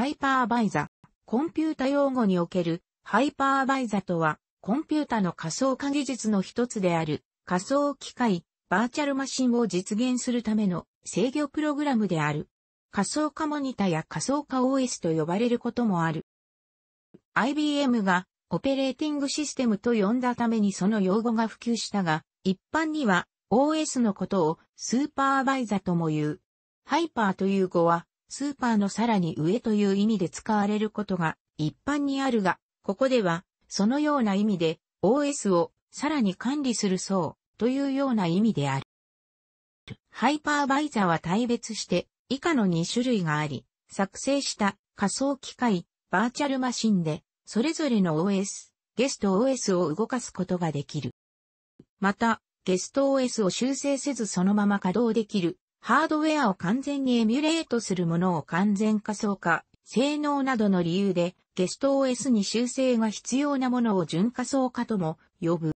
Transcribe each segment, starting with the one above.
ハイパーバイザ。コンピュータ用語におけるハイパーバイザとは、コンピュータの仮想化技術の一つである仮想機械、バーチャルマシンを実現するための制御プログラムである。仮想化モニタや仮想化 OS と呼ばれることもある。IBM がオペレーティングシステムと呼んだためにその用語が普及したが、一般には OS のことをスーパーバイザとも言う。ハイパーという語はスーパーのさらに上という意味で使われることが一般にあるが、ここでは、そのような意味で、OS をさらに管理する層というような意味である。ハイパーバイザーは対別して以下の2種類があり、作成した仮想機械、バーチャルマシンで、それぞれの OS、ゲスト OS を動かすことができる。また、ゲスト OS を修正せずそのまま稼働できるハードウェアを完全にエミュレートするものを完全仮想化、性能などの理由で、ゲスト OS に修正が必要なものを純仮想化とも呼ぶ。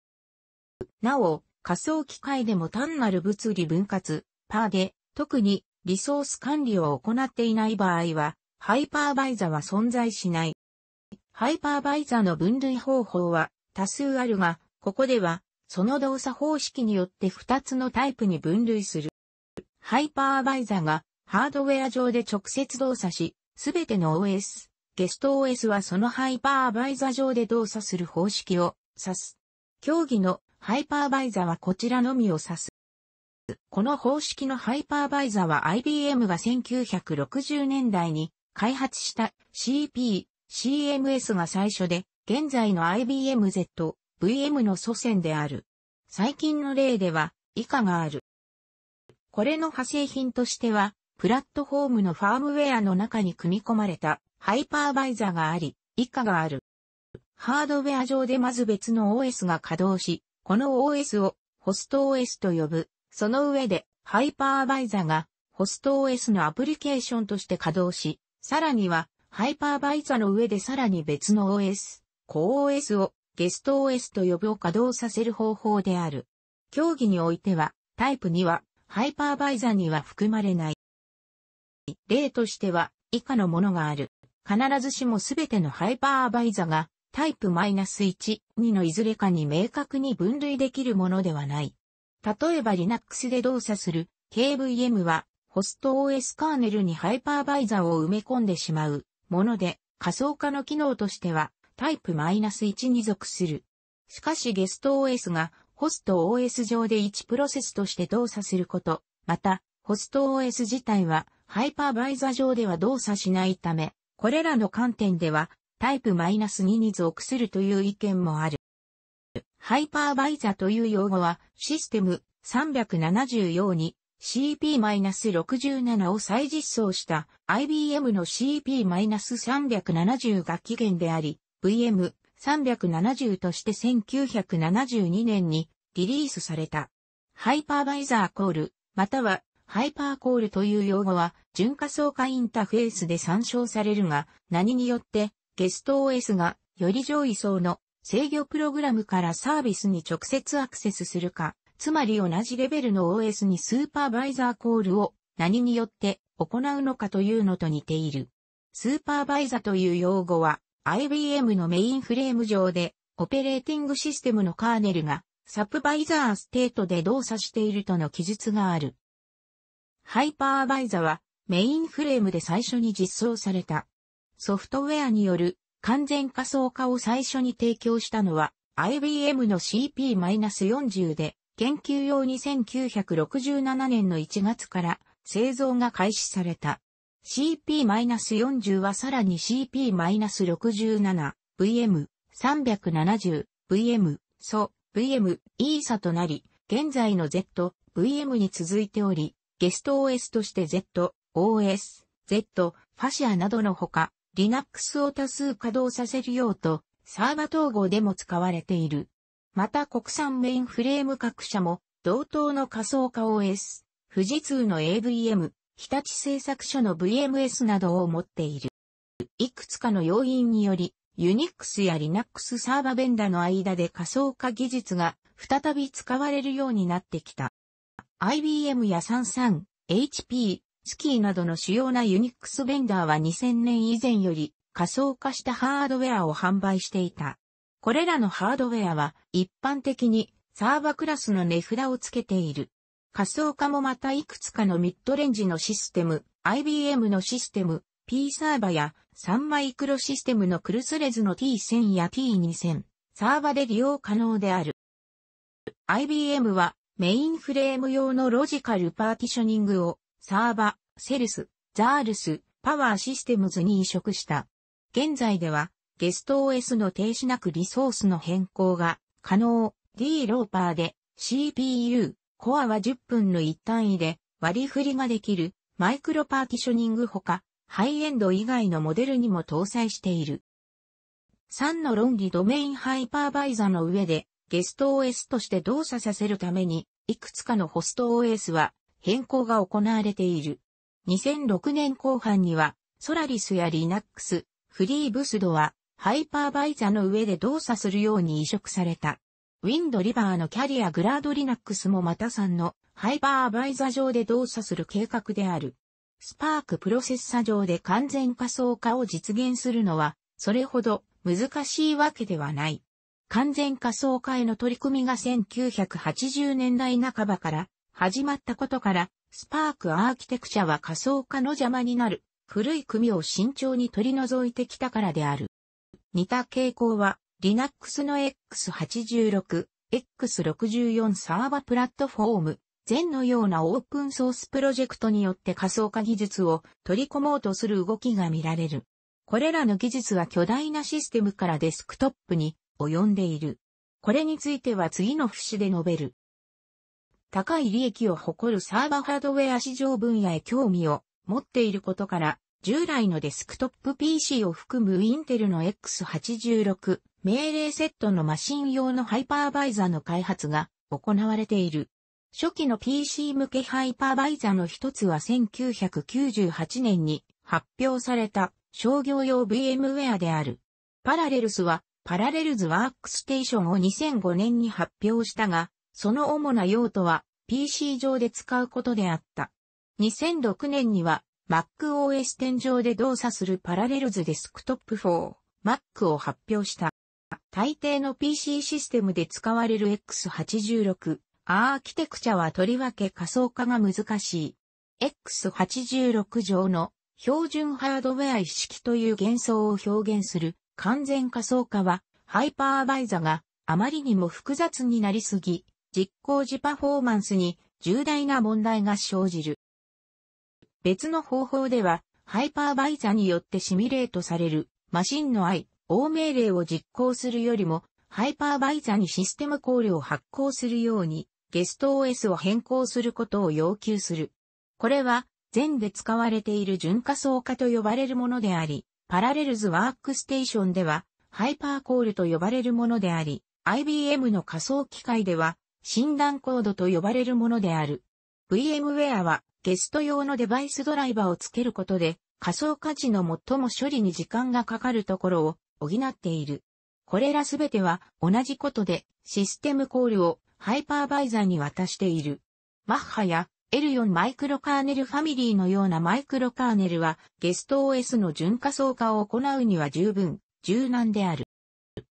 なお、仮想機械でも単なる物理分割、パーで、特にリソース管理を行っていない場合は、ハイパーバイザは存在しない。ハイパーバイザの分類方法は多数あるが、ここでは、その動作方式によって2つのタイプに分類する。ハイパーバイザがハードウェア上で直接動作し、すべての OS、ゲスト OS はそのハイパーバイザ上で動作する方式を指す。競技のハイパーバイザはこちらのみを指す。この方式のハイパーバイザは IBM が1960年代に開発した CP、CMS が最初で、現在の IBM Z、VM の祖先である。最近の例では以下がある。これの派生品としては、プラットフォームのファームウェアの中に組み込まれたハイパーバイザーがあり、以下がある。ハードウェア上でまず別の OS が稼働し、この OS をホスト OS と呼ぶ。その上でハイパーバイザーがホスト OS のアプリケーションとして稼働し、さらにはハイパーバイザーの上でさらに別の OS、CoOS をゲスト OS と呼ぶを稼働させる方法である。競技においては、タイプ2はハイパーバイザーには含まれない。例としては、以下のものがある。必ずしもすべてのハイパーバイザーが、タイプ -1、2のいずれかに明確に分類できるものではない。例えば Linux で動作する KVM は、ホスト OS カーネルにハイパーバイザーを埋め込んでしまうもので、仮想化の機能としては、タイプ -1 に属する。しかしゲスト OS がホスト OS 上で1プロセスとして動作すること、また、ホスト OS 自体は、ハイパーバイザ上では動作しないため、これらの観点では、タイプ -2 に属するという意見もある。ハイパーバイザという用語は、システム370用に CP-67 を再実装した IBM の CP-370 が起源であり、VM 370として1972年にリリースされた。ハイパーバイザーコール、またはハイパーコールという用語は、純仮想化インターフェースで参照されるが、何によって、ゲスト OS が、より上位層の制御プログラムからサービスに直接アクセスするか、つまり同じレベルの OS にスーパーバイザーコールを何によって行うのかというのと似ている。スーパーバイザーという用語は、IBM のメインフレーム上で、オペレーティングシステムのカーネルが、サプバイザーステートで動作しているとの記述がある。ハイパーバイザは、メインフレームで最初に実装された。ソフトウェアによる完全仮想化を最初に提供したのは IBM の CP-40 で研究用に1967年の1月から製造が開始された。CP-40 はさらに CP-67、VM、370、VM、ソ VM、イーサとなり、現在の Z、VM に続いており、ゲスト OS として Z、OS、Z、ファシアなどのほか、Linux を多数稼働させる用途、サーバ統合でも使われている。また国産メインフレーム各社も同等の仮想化 OS、富士通の AVM、日立製作所の VMS などを持っている。いくつかの要因により、ユニックスやリナックスサーバベンダーの間で仮想化技術が再び使われるようになってきた。IBM やサンサン、HP、スキーなどの主要なユニックスベンダーは2000年以前より仮想化したハードウェアを販売していた。これらのハードウェアは一般的にサーバクラスの値札をつけている。仮想化もまたいくつかのミッドレンジのシステム、IBM のシステム、P サーバや3マイクロシステムのクルスレズの T1000 や T2000、サーバで利用可能である。IBM はメインフレーム用のロジカルパーティショニングをサーバ、セルス、ザールス、パワーシステムズに移植した。現在ではゲスト OS の停止なくリソースの変更が可能、D ローパーで CPU、コアは10分の1単位で割り振りができるマイクロパーティショニングほか、ハイエンド以外のモデルにも搭載している。3の論理ドメインハイパーバイザの上でゲスト OS として動作させるために、いくつかのホスト OS は変更が行われている。2006年後半には、ソラリスやリナックス、フリーブスドはハイパーバイザの上で動作するように移植された。ウィンドリバーのキャリアグラードリナックスもまたさんのハイバーバイザ上で動作する計画である。スパークプロセッサ上で完全仮想化を実現するのは、それほど難しいわけではない。完全仮想化への取り組みが1980年代半ばから始まったことから、スパークアーキテクチャは仮想化の邪魔になる古い組を慎重に取り除いてきたからである。似た傾向は Linux の X86、X64 サーバプラットフォーム、全のようなオープンソースプロジェクトによって仮想化技術を取り込もうとする動きが見られる。これらの技術は巨大なシステムからデスクトップに及んでいる。これについては次の節で述べる。高い利益を誇るサーバハードウェア市場分野へ興味を持っていることから、従来のデスクトップ PC を含むインテルの X86 命令セットのマシン用のハイパーバイザーの開発が行われている。初期の PC 向けハイパーバイザーの一つは1998年に発表された商業用 VMware である。パラレルスはパラレルズワークステーションを2005年に発表したが、その主な用途は PC 上で使うことであった。2006年には MacOS 天井で動作するパラレルズデスクトップ 4Mac を発表した。大抵の PC システムで使われる X86 アーキテクチャはとりわけ仮想化が難しい。X86 上の標準ハードウェア意識という幻想を表現する完全仮想化はハイパーバイザがあまりにも複雑になりすぎ、実行時パフォーマンスに重大な問題が生じる。別の方法では、ハイパーバイザによってシミュレートされる、マシンの I、O 命令を実行するよりも、ハイパーバイザにシステムコールを発行するように、ゲスト OS を変更することを要求する。これは、全で使われている純仮想化と呼ばれるものであり、パラレルズワークステーションでは、ハイパーコールと呼ばれるものであり、IBM の仮想機械では、診断コードと呼ばれるものである。VMware はゲスト用のデバイスドライバーをつけることで仮想価値の最も処理に時間がかかるところを補っている。これらすべては同じことでシステムコールをハイパーバイザーに渡している。マッハや L4 マイクロカーネルファミリーのようなマイクロカーネルはゲスト OS の純仮想化を行うには十分柔軟である。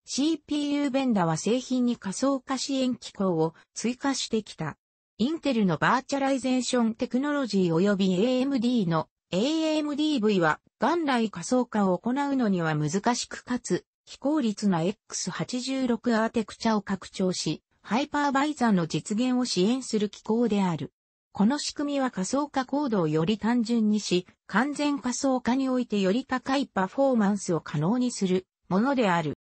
CPU ベンダは製品に仮想化支援機構を追加してきた。インテルのバーチャライゼーションテクノロジー及び AMD の AMDV は元来仮想化を行うのには難しくかつ非効率な X86 アーテクチャを拡張し、ハイパーバイザーの実現を支援する機構である。この仕組みは仮想化コードをより単純にし、完全仮想化においてより高いパフォーマンスを可能にするものである。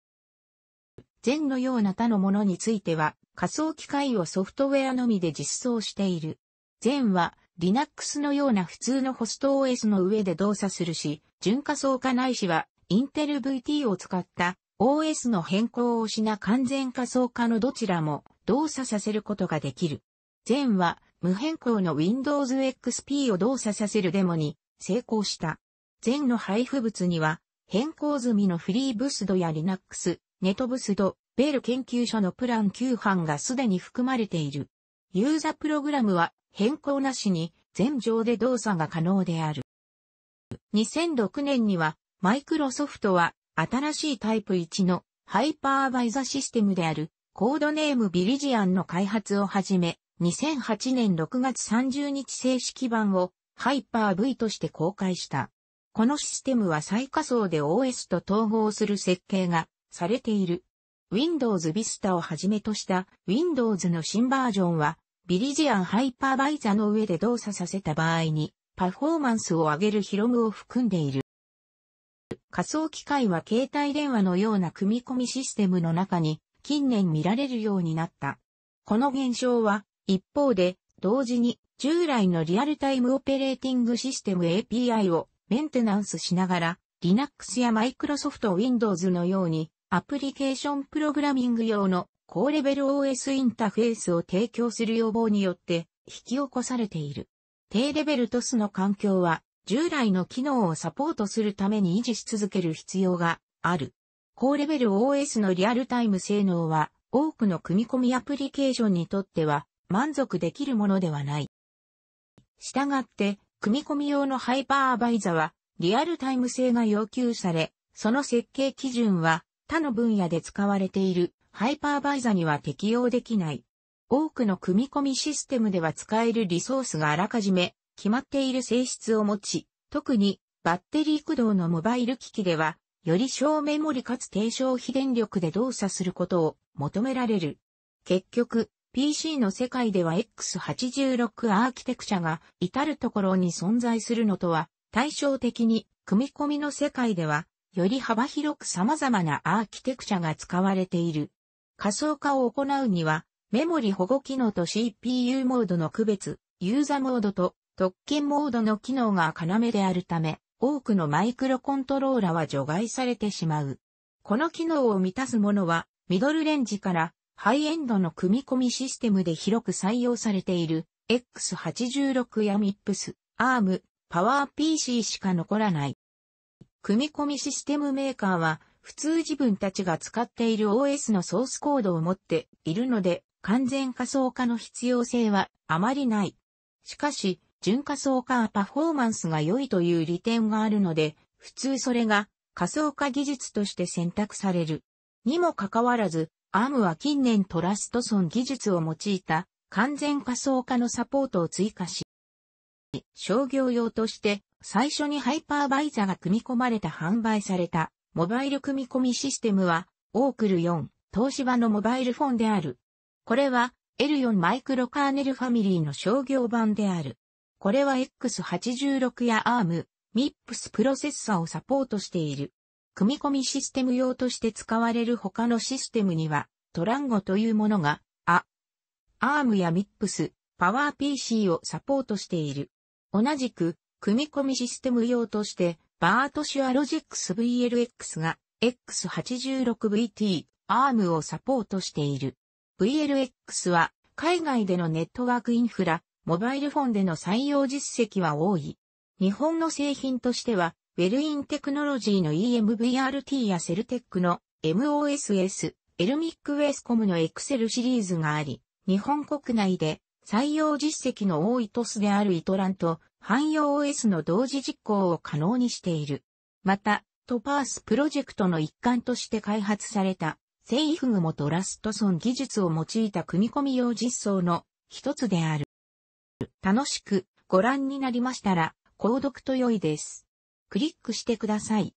前のような他のものについては、仮想機械をソフトウェアのみで実装している。前は Linux のような普通のホスト OS の上で動作するし、純仮想化ないしは Intel VT を使った OS の変更をしな完全仮想化のどちらも動作させることができる。前は無変更の Windows XP を動作させるデモに成功した。前の配布物には変更済みのフリーブスドや Linux ネトブスド、ベール研究所のプラン9班がすでに含まれている。ユーザプログラムは変更なしに全上で動作が可能である。2006年にはマイクロソフトは新しいタイプ1のハイパーバイザシステムであるコードネームビリジアンの開発をはじめ2008年6月30日正式版をハイパー V として公開した。このシステムは最下層で OS と統合する設計がされている。Windows Vista をはじめとした Windows の新バージョンは、ビリジアンハイパーバイザの上で動作させた場合に、パフォーマンスを上げるヒロムを含んでいる。仮想機械は携帯電話のような組み込みシステムの中に近年見られるようになった。この現象は一方で同時に従来のリアルタイムオペレーティングシステム API をメンテナンスしながら Linux や Microsoft Windows のようにアプリケーションプログラミング用の高レベル OS インターフェースを提供する要望によって引き起こされている。低レベルトスの環境は従来の機能をサポートするために維持し続ける必要がある。高レベル OS のリアルタイム性能は多くの組み込みアプリケーションにとっては満足できるものではない。したがって、組み込み用のハイパーアバイザはリアルタイム性が要求され、その設計基準は他の分野で使われているハイパーバイザには適用できない。多くの組み込みシステムでは使えるリソースがあらかじめ決まっている性質を持ち、特にバッテリー駆動のモバイル機器では、より小メモリかつ低消費電力で動作することを求められる。結局、PC の世界では X86 アーキテクチャが至るところに存在するのとは対照的に組み込みの世界ではより幅広く様々なアーキテクチャが使われている。仮想化を行うには、メモリ保護機能と CPU モードの区別、ユーザモードと特権モードの機能が要であるため、多くのマイクロコントローラは除外されてしまう。この機能を満たすものは、ミドルレンジからハイエンドの組み込みシステムで広く採用されている X86 や MIPS、ARM、PowerPC しか残らない。組み込みシステムメーカーは、普通自分たちが使っている OS のソースコードを持っているので、完全仮想化の必要性はあまりない。しかし、純仮想化はパフォーマンスが良いという利点があるので、普通それが仮想化技術として選択される。にもかかわらず、ARM は近年トラストソン技術を用いた完全仮想化のサポートを追加し、商業用として最初にハイパーバイザが組み込まれた販売されたモバイル組み込みシステムは、オークル4、東芝のモバイルフォンである。これは、L4 マイクロカーネルファミリーの商業版である。これは X86 や ARM、MIPS プロセッサーをサポートしている。組み込みシステム用として使われる他のシステムには、トランゴというものが、あ、ARM や MIPS、PowerPC をサポートしている。同じく、組み込みシステム用として、バートシュアロジックス VLX が X86VT、ARM をサポートしている。VLX は海外でのネットワークインフラ、モバイルフォンでの採用実績は多い。日本の製品としては、ウェルインテクノロジーの EMVRT やセルテックの MOSS、エルミックウェスコムのエクセルシリーズがあり、日本国内で採用実績の多いトスであるイトランと、汎用 OS の同時実行を可能にしている。また、トパースプロジェクトの一環として開発された、セイフグもドラストソン技術を用いた組み込み用実装の一つである。楽しくご覧になりましたら、購読と良いです。クリックしてください。